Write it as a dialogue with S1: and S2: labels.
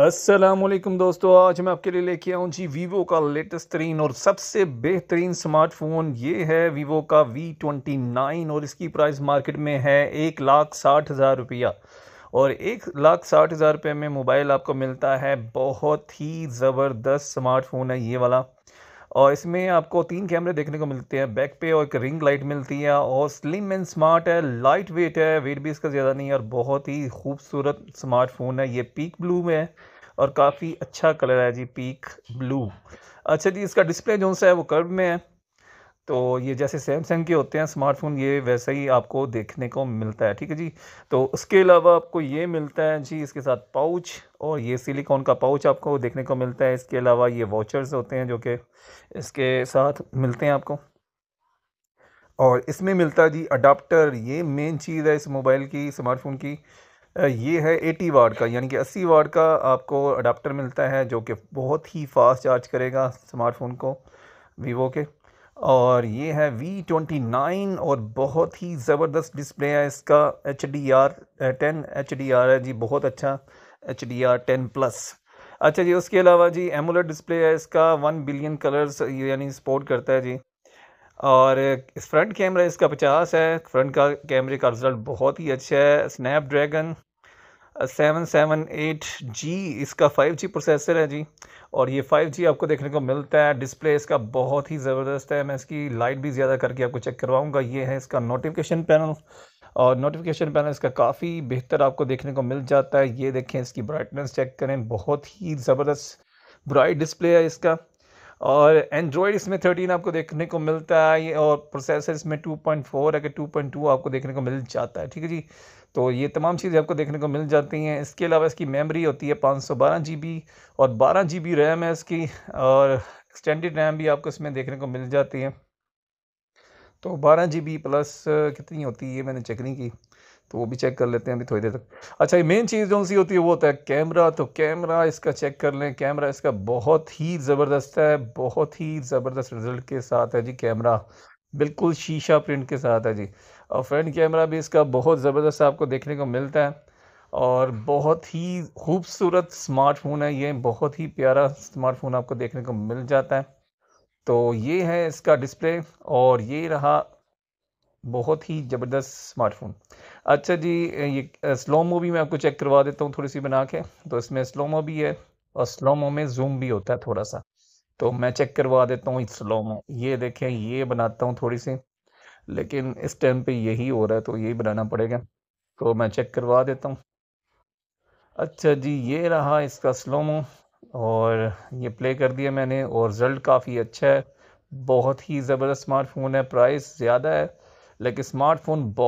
S1: असलम दोस्तों आज मैं आपके लिए लेके आऊँ जी वीवो का लेटेस्ट तरीन और सबसे बेहतरीन स्मार्टफोन ये है वीवो का वी ट्वेंटी नाइन और इसकी प्राइस मार्केट में है एक लाख साठ हज़ार रुपया और एक लाख साठ हज़ार रुपये में मोबाइल आपको मिलता है बहुत ही ज़बरदस्त स्मार्टफोन है ये वाला और इसमें आपको तीन कैमरे देखने को मिलते हैं बैक पे और एक रिंग लाइट मिलती है और स्लिम एंड स्मार्ट है लाइट वेट है वेट भी इसका ज़्यादा नहीं है और बहुत ही खूबसूरत स्मार्टफोन है ये पीक ब्लू में है और काफ़ी अच्छा कलर है जी पीक ब्लू अच्छा जी इसका डिस्प्ले जो सा है वो कर्व में है तो ये जैसे सैमसंग के होते हैं स्मार्टफोन ये वैसा ही आपको देखने को मिलता है ठीक है जी तो उसके अलावा आपको ये मिलता है जी इसके साथ पाउच और ये सिलिकॉन का पाउच आपको देखने को मिलता है इसके अलावा ये वॉचर्स होते हैं जो कि इसके साथ मिलते हैं आपको और इसमें मिलता है जी अडाप्टर ये मेन चीज़ है इस मोबाइल की स्मार्टफोन की ये है एटी वाट का यानी कि अस्सी वाट का आपको अडाप्टर मिलता है जो कि बहुत ही फास्ट चार्ज करेगा स्मार्टफोन को वीवो के और ये है V29 और बहुत ही ज़बरदस्त डिस्प्ले है इसका H D R ten H D R है जी बहुत अच्छा H D R ten plus अच्छा जी उसके अलावा जी एमोलेड डिस्प्ले है इसका वन बिलियन कलर्स यानी सपोर्ट करता है जी और फ्रंट कैमरा इसका पचास है फ्रंट का कैमरे का रिजल्ट बहुत ही अच्छा है Snapdragon seven seven eight G इसका फाइव जी प्रोसेसर है जी और ये फाइव जी आपको देखने को मिलता है डिस्प्ले इसका बहुत ही ज़बरदस्त है मैं इसकी लाइट भी ज़्यादा करके आपको चेक करवाऊँगा ये है इसका नोटिफिकेशन पैनल और नोटिफिकेशन पैनल इसका काफ़ी बेहतर आपको देखने को मिल जाता है ये देखें इसकी ब्राइटनेस चेक करें बहुत ही ज़बरदस्त ब्राइट डिस्प्ले है इसका और एंड्रॉयड इसमें थर्टीन आपको देखने को मिलता है और प्रोसेसर इसमें टू पॉइंट फोर अगर टू पॉइंट टू आपको देखने को मिल जाता है ठीक है जी तो ये तमाम चीज़ें आपको देखने को मिल जाती हैं इसके अलावा इसकी मेमोरी होती है पाँच सौ बारह जी बी और बारह जी बी रैम है इसकी और एक्सटेंडेड रैम भी आपको इसमें देखने को मिल जाती है तो बारह जी बी प्लस कितनी होती है मैंने चेक नहीं की तो वो भी चेक कर लेते हैं अभी थोड़ी देर तक अच्छा ये मेन चीज़ जो सी होती है वो होता है कैमरा तो कैमरा इसका चेक कर लें कैमरा इसका बहुत ही ज़बरदस्त है बहुत ही ज़बरदस्त रिजल्ट के साथ है जी कैमरा बिल्कुल शीशा प्रिंट के साथ है जी और फ्रंट कैमरा भी इसका बहुत ज़बरदस्त आपको देखने को मिलता है और बहुत ही खूबसूरत स्मार्टफोन है ये बहुत ही प्यारा स्मार्टफोन आपको देखने को मिल जाता है तो ये है इसका डिस्प्ले और ये रहा बहुत ही ज़बरदस्त स्मार्टफोन अच्छा जी ये स्लो मो भी मैं आपको चेक करवा देता हूँ थोड़ी सी बना के तो इसमें स्लो मो भी है और स्लो मो में जूम भी होता है थोड़ा सा तो मैं चेक करवा देता हूँ स्लो मो ये देखें ये बनाता हूँ थोड़ी सी लेकिन इस टाइम पे यही हो रहा है तो यही बनाना पड़ेगा तो मैं चेक करवा देता हूँ अच्छा जी ये रहा इसका स्लो मो और ये प्ले कर दिया मैंने और रिज़ल्ट काफ़ी अच्छा है बहुत ही ज़बरदस्त स्मार्टफोन है प्राइस ज़्यादा है लेकिन स्मार्टफोन बहुत